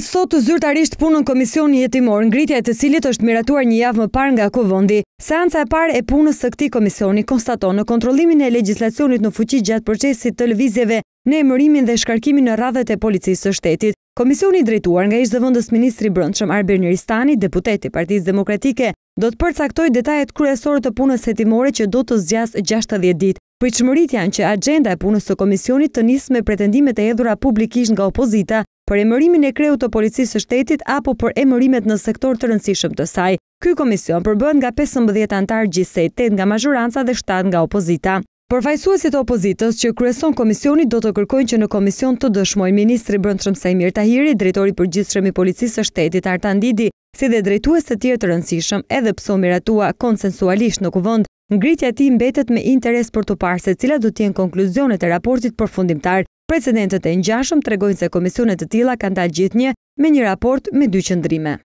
sot të zyrtarisht punën Komision Jetimor, ngritja e të cilit është miratuar një javë më par nga Kovondi. Seanca e par e punës së këti komisioni konstaton në kontrolimin e legislacionit në fuqi gjatë procesit lëvizjeve në emërimin dhe shkarkimin në radhët e policisë të shtetit. Komisioni drejtuar nga ishtë dëvëndës Ministri Brëndshëm Arber Njëristani, deputeti Partiz Demokratike, do të përcaktoj detajet kryesorë të punës jetimore që do të zgjasë 60 ditë. Pritëshmërit janë që agenda e punës të komisionit të njësë me pretendimet e edhura publikisht nga opozita për emërimin e kreut të policisë së shtetit apo për emërimet në sektor të rëndësishëm të saj. Ky komision përbën nga 15 antarë gjithsejt, 8 nga mazhuranca dhe 7 nga opozita. Përfajsuesit të opozitës që kryeson komisioni do të kërkojnë që në komision të dëshmoj Ministri Brëndë Shëmsejmir Tahiri, drejtori për gjithë i policisë së shtetit Artan Didi, si dhe drejtues të tjerë të rëndësishëm edhe pëso miratua konsensualisht në kuvënd, ngritja ti mbetet me interes për të parë se cila do tjenë konkluzionet e raportit për Precedentet e njashëm të regojnë se komisionet të tila kanë dalë gjithë një me një raport me dy qëndrime.